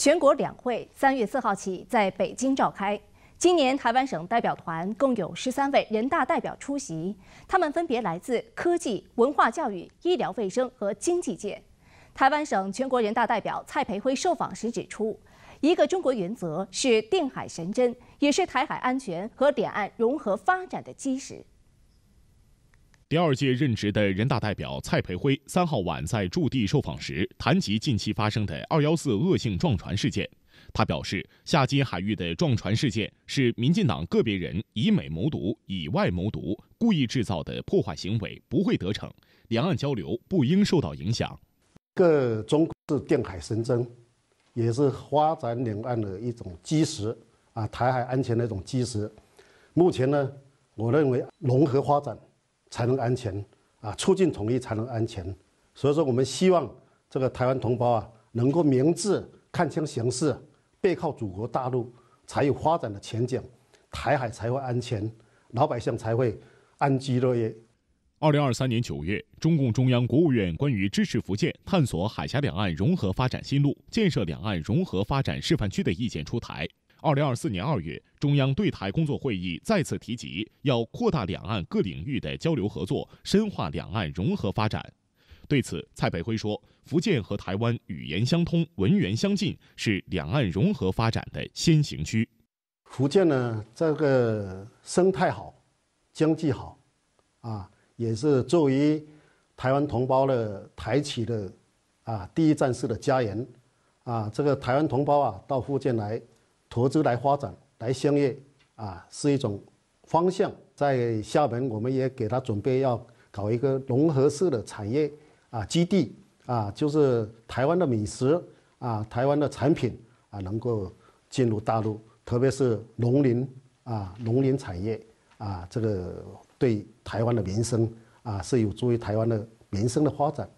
全国两会三月四号起在北京召开。今年台湾省代表团共有十三位人大代表出席，他们分别来自科技、文化、教育、医疗卫生和经济界。台湾省全国人大代表蔡培辉受访时指出，一个中国原则是定海神针，也是台海安全和两岸融合发展的基石。第二届任职的人大代表蔡培辉三号晚在驻地受访时，谈及近期发生的“二幺四”恶性撞船事件，他表示：夏金海域的撞船事件是民进党个别人以美谋独、以外谋独，故意制造的破坏行为，不会得逞，两岸交流不应受到影响。各中是定海神针，也是发展两岸的一种基石啊，台海安全的一种基石。目前呢，我认为融合发展。才能安全啊！促进统一才能安全，所以说我们希望这个台湾同胞啊，能够明智看清形势，背靠祖国大陆，才有发展的前景，台海才会安全，老百姓才会安居乐业。二零二三年九月，中共中央、国务院关于支持福建探索海峡两岸融合发展新路，建设两岸融合发展示范区的意见出台。二零二四年二月，中央对台工作会议再次提及要扩大两岸各领域的交流合作，深化两岸融合发展。对此，蔡培辉说：“福建和台湾语言相通，文源相近，是两岸融合发展的先行区。福建呢，这个生态好，经济好，啊，也是作为台湾同胞的台企的啊第一站式的家园。啊，这个台湾同胞啊，到福建来。”投资来发展来兴业，啊，是一种方向。在厦门，我们也给他准备要搞一个融合式的产业啊基地啊，就是台湾的美食啊，台湾的产品啊，能够进入大陆，特别是农林啊，农林产业啊，这个对台湾的民生啊，是有助于台湾的民生的发展。